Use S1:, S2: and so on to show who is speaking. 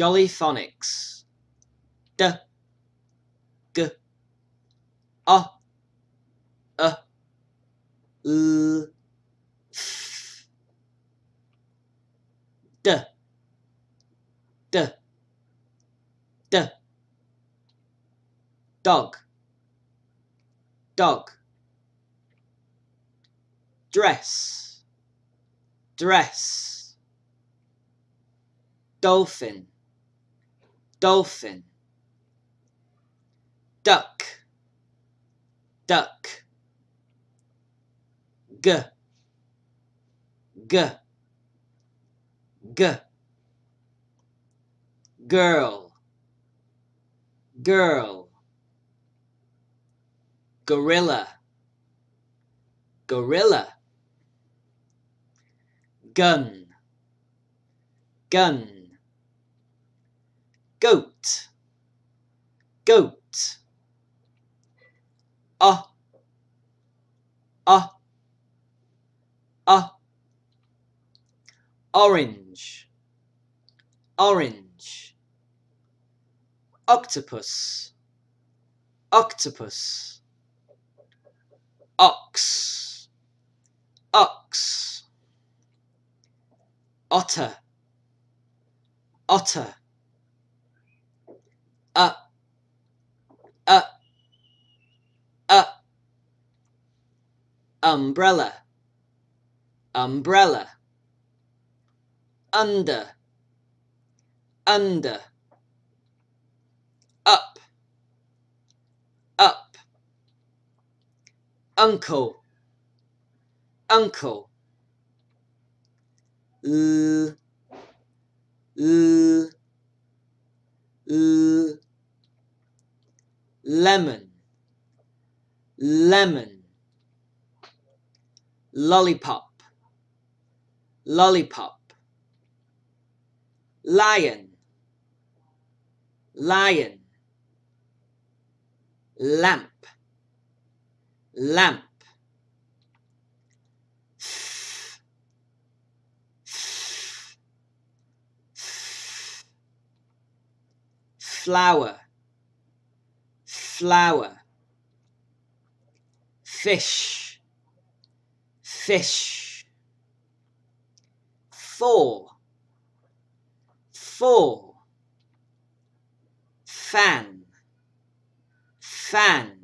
S1: Jolly Phonics. D, g, a, a, l, f, d, d, d, dog, dog, dress, dress, dolphin dolphin duck duck g g g girl girl gorilla gorilla gun gun goat, goat. a, a, a, Orange, orange. Octopus, octopus. Ox, ox. Otter, otter umbrella umbrella under under up up uncle uncle l l l lemon lemon lollipop, lollipop, lion, lion, lamp, lamp, flower, flower, fish, fish full full fan fan